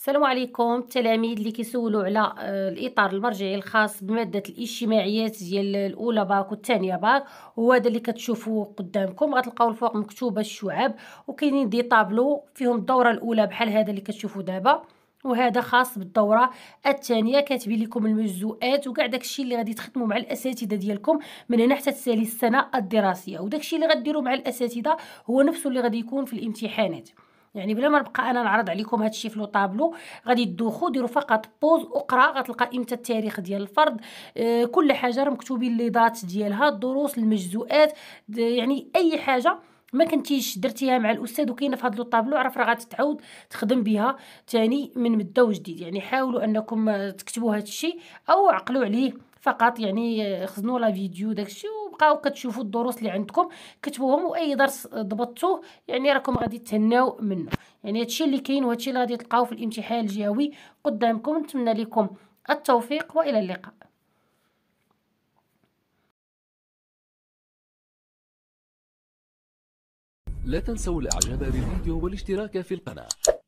السلام عليكم التلاميذ اللي كيسولوا على آه، الاطار المرجعي الخاص بماده الاجتماعيات ديال الاولى باك والثانيه باك هو هذا اللي كتشوفوه قدامكم غتلقاو الفوق مكتوبه الشعب وكاينين دي طابلو فيهم الدوره الاولى بحال هذا اللي كتشوفوا دابا وهذا خاص بالدوره الثانيه كاتبين لكم المجزوءات وكاع داكشي اللي غادي تخدموا مع الاساتذه ديالكم من هنا حتى تسالي السنه الدراسيه وداكشي اللي غديروا مع الاساتذه هو نفسه اللي غادي يكون في الامتحانات يعني بلا ما نبقى انا نعرض عليكم هادشي في لو طابلو غادي تدوخوا ديروا فقط بوز اقرا غتلقى امتى التاريخ ديال الفرض آه كل حاجه راه مكتوبين لي دات ديالها الدروس المجزوئات يعني اي حاجه ما كنتيش درتيها مع الاستاذ وكاينه في هاد لو طابلو عرف راه غتعاود تخدم بها ثاني من مده وجديد يعني حاولوا انكم تكتبوا هادشي او عقلوا عليه فقط يعني خزنوا لا فيديو داكشي كتبقاو كتشوفوا الدروس اللي عندكم كتبوهم واي درس ضبطتوه يعني راكم غادي تهناو منه يعني هادشي اللي كاين وهادشي اللي غادي تلقاوه في الامتحان الجهوي قدامكم نتمنى لكم التوفيق والى اللقاء لا تنسوا الاعجاب بالفيديو والاشتراك في القناة